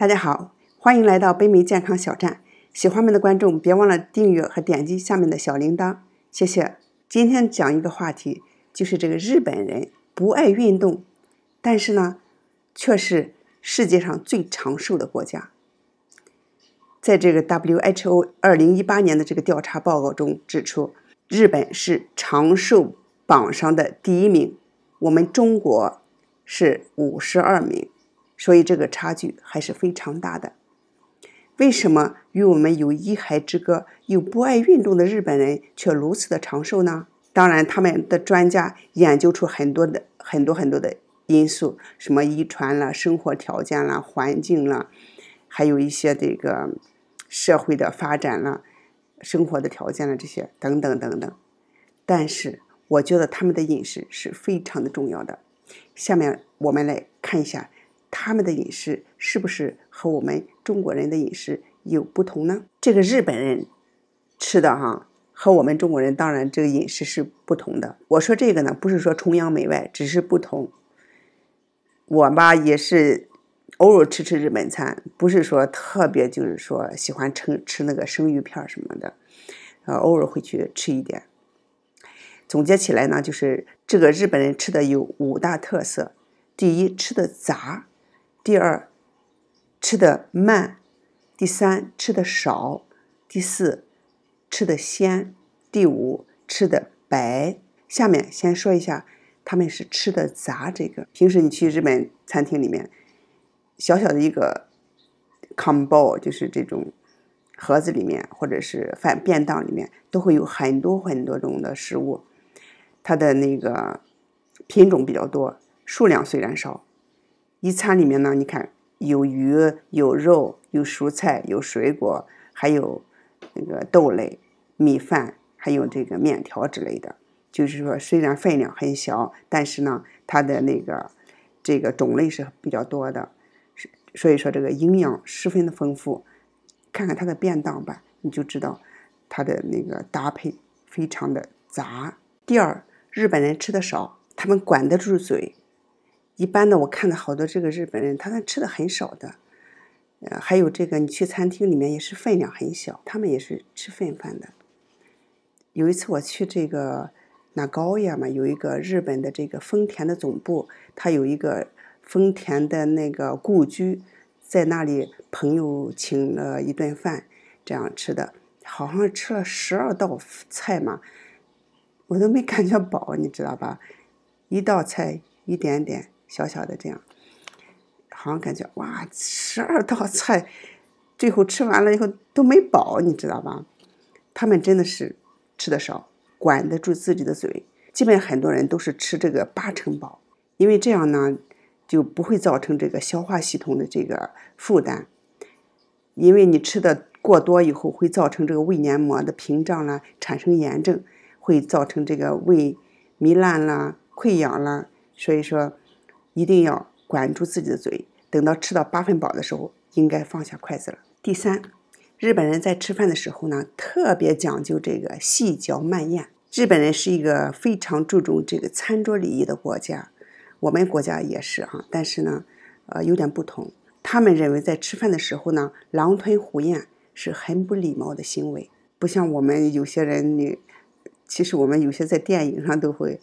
大家好，欢迎来到北美健康小站。喜欢我们的观众，别忘了订阅和点击下面的小铃铛，谢谢。今天讲一个话题，就是这个日本人不爱运动，但是呢，却是世界上最长寿的国家。在这个 WHO 二零一八年的这个调查报告中指出，日本是长寿榜上的第一名，我们中国是五十二名。所以这个差距还是非常大的。为什么与我们有一海之隔又不爱运动的日本人却如此的长寿呢？当然，他们的专家研究出很多的很多很多的因素，什么遗传了、生活条件了、环境了，还有一些这个社会的发展了、生活的条件了这些等等等等。但是，我觉得他们的饮食是非常的重要的。下面我们来看一下。他们的饮食是不是和我们中国人的饮食有不同呢？这个日本人吃的哈，和我们中国人当然这个饮食是不同的。我说这个呢，不是说崇洋媚外，只是不同。我吧也是偶尔吃吃日本餐，不是说特别，就是说喜欢吃吃那个生鱼片什么的，呃，偶尔会去吃一点。总结起来呢，就是这个日本人吃的有五大特色：第一，吃的杂。第二，吃的慢；第三，吃的少；第四，吃的鲜；第五，吃的白。下面先说一下，他们是吃的杂。这个平时你去日本餐厅里面，小小的一个 combo 就是这种盒子里面，或者是饭便当里面，都会有很多很多种的食物，它的那个品种比较多，数量虽然少。一餐里面呢，你看有鱼、有肉、有蔬菜、有水果，还有那个豆类、米饭，还有这个面条之类的。就是说，虽然分量很小，但是呢，它的那个这个种类是比较多的，所以说这个营养十分的丰富。看看它的便当吧，你就知道它的那个搭配非常的杂。第二，日本人吃的少，他们管得住嘴。一般的，我看到好多这个日本人，他们吃的很少的，呃，还有这个你去餐厅里面也是分量很小，他们也是吃份饭的。有一次我去这个那高野嘛，有一个日本的这个丰田的总部，他有一个丰田的那个故居，在那里朋友请了一顿饭，这样吃的，好像吃了十二道菜嘛，我都没感觉饱，你知道吧？一道菜一点点。小小的这样，好像感觉哇，十二道菜，最后吃完了以后都没饱，你知道吧？他们真的是吃的少，管得住自己的嘴。基本很多人都是吃这个八成饱，因为这样呢就不会造成这个消化系统的这个负担。因为你吃的过多以后，会造成这个胃黏膜的屏障啦，产生炎症，会造成这个胃糜烂啦、溃疡啦。所以说。一定要管住自己的嘴，等到吃到八分饱的时候，应该放下筷子了。第三，日本人在吃饭的时候呢，特别讲究这个细嚼慢咽。日本人是一个非常注重这个餐桌礼仪的国家，我们国家也是啊，但是呢，呃，有点不同。他们认为在吃饭的时候呢，狼吞虎咽是很不礼貌的行为，不像我们有些人你其实我们有些在电影上都会。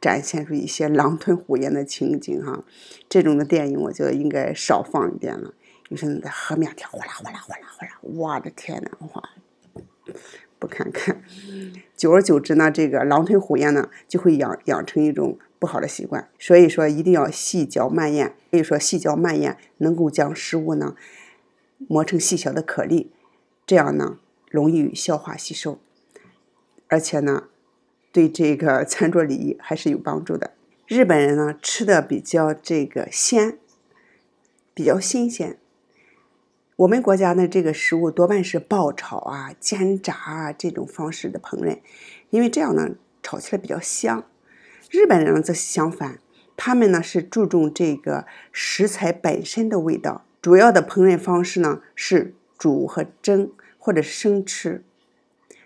展现出一些狼吞虎咽的情景哈，这种的电影我觉得应该少放一点了。有些人在喝面条，哗啦哗啦哗啦哗啦，我的天呐，哇！不看看，久而久之呢，这个狼吞虎咽呢，就会养养成一种不好的习惯。所以说一定要细嚼慢咽。所以说细嚼慢咽能够将食物呢磨成细小的颗粒，这样呢容易消化吸收，而且呢。对这个 餐桌礼仪还是有帮助的。日本人呢吃的比较这个鲜，比较新鲜。我们国家呢这个食物多半是爆炒啊、煎炸啊这种方式的烹饪，因为这样呢炒起来比较香。日本人则相反，他们呢是注重这个食材本身的味道，主要的烹饪方式呢是煮和蒸，或者是生吃，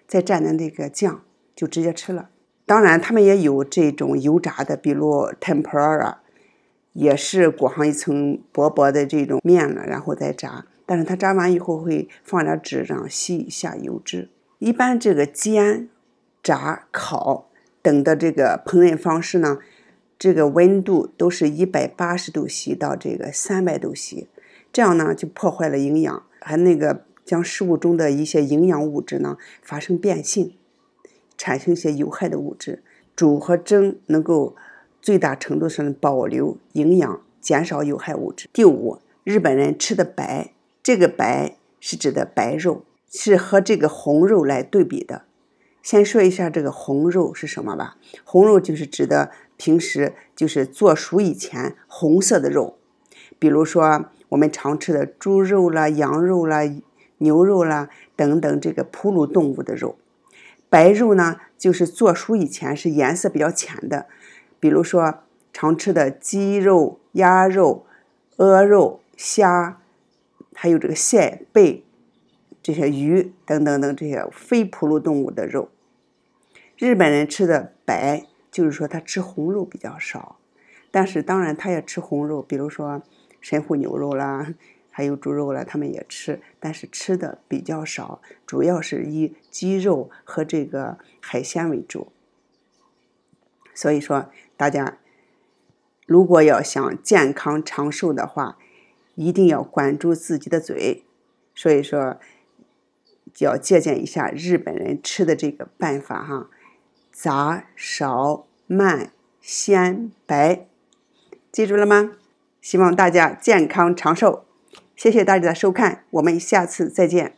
再蘸的那个酱就直接吃了。当然，他们也有这种油炸的，比如 temper a 也是裹上一层薄薄的这种面了，然后再炸。但是它炸完以后会放点纸，然后吸一下油脂。一般这个煎、炸、烤等的这个烹饪方式呢，这个温度都是一百八十度 C 到这个三百度 C，这样呢就破坏了营养，还那个将食物中的一些营养物质呢发生变性。产生一些有害的物质。煮和蒸能够最大程度上保留营养，减少有害物质。第五，日本人吃的白，这个白是指的白肉，是和这个红肉来对比的。先说一下这个红肉是什么吧。红肉就是指的平时就是做熟以前红色的肉，比如说我们常吃的猪肉啦、羊肉啦、牛肉啦等等这个哺乳动物的肉。白肉呢，就是做熟以前是颜色比较浅的，比如说常吃的鸡肉、鸭肉、鹅肉、虾，还有这个蟹、贝，这些鱼等等等这些非哺乳动物的肉。日本人吃的白，就是说他吃红肉比较少，但是当然他也吃红肉，比如说神户牛肉啦。还有猪肉了，他们也吃，但是吃的比较少，主要是以鸡肉和这个海鲜为主。所以说，大家如果要想健康长寿的话，一定要管住自己的嘴。所以说，要借鉴一下日本人吃的这个办法哈：杂少慢鲜白，记住了吗？希望大家健康长寿。谢谢大家的收看，我们下次再见。